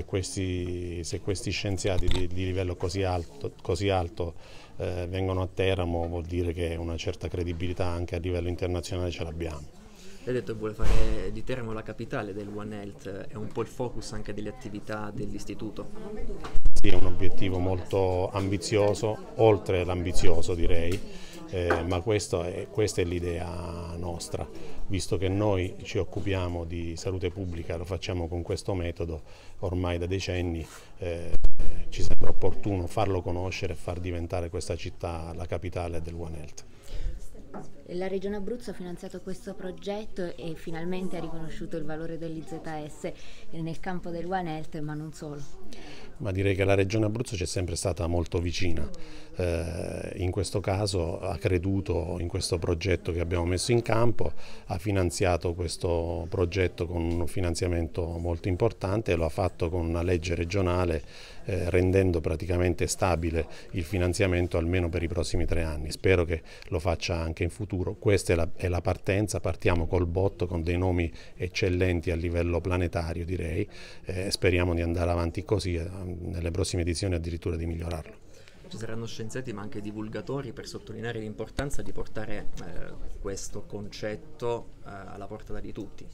se questi, se questi scienziati di, di, livello così alto, così alto eh, vengono a Teramo vuol dire che una certa credibilità anche a livello internazionale ce l'abbiamo. Lei detto che vuole fare di Teramo la capitale del One Health, è un po' il focus anche delle attività dell'istituto? Sì, è un obiettivo molto ambizioso, oltre l'ambizioso direi eh, ma è, questa è l'idea nostra, visto che noi ci occupiamo di salute pubblica, lo facciamo con questo metodo ormai da decenni, eh, ci sembra opportuno farlo conoscere e far diventare questa città la capitale del One Health. La Regione Abruzzo ha finanziato questo progetto e finalmente ha riconosciuto il valore dell'IZS nel campo del One Health, ma non solo ma direi che la Regione Abruzzo ci è sempre stata molto vicina. Mm. Eh, in questo caso ha creduto in questo progetto che abbiamo messo in campo, ha finanziato questo progetto con un finanziamento molto importante e lo ha fatto con una legge regionale eh, rendendo praticamente stabile il finanziamento almeno per i prossimi tre anni. Spero che lo faccia anche in futuro. Questa è la, è la partenza, partiamo col botto con dei nomi eccellenti a livello planetario direi, eh, speriamo di andare avanti così nelle prossime edizioni addirittura di migliorarlo. Ci saranno scienziati ma anche divulgatori per sottolineare l'importanza di portare eh, questo concetto eh, alla portata di tutti.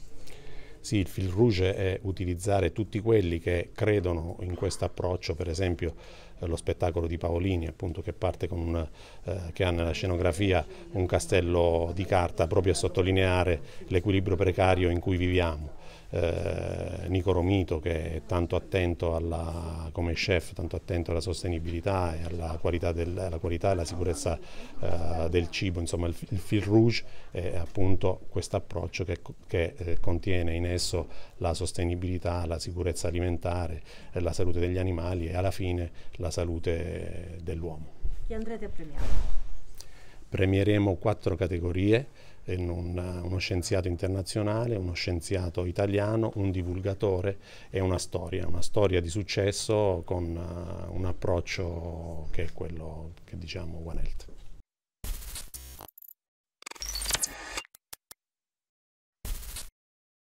Sì, il fil rouge è utilizzare tutti quelli che credono in questo approccio, per esempio eh, lo spettacolo di Paolini, appunto, che parte con un, eh, che ha nella scenografia un castello di carta proprio a sottolineare l'equilibrio precario in cui viviamo eh, Nico Romito che è tanto attento alla, come chef, tanto attento alla sostenibilità e alla qualità, del, alla qualità e alla sicurezza eh, del cibo, insomma il, il fil rouge è appunto questo approccio che, che eh, contiene in esso la sostenibilità, la sicurezza alimentare, la salute degli animali e alla fine la salute dell'uomo. Chi andrete a premiare? Premieremo quattro categorie, eh, eh, uno scienziato internazionale, uno scienziato italiano, un divulgatore e una storia, una storia di successo con uh, un approccio che è quello che diciamo One Health.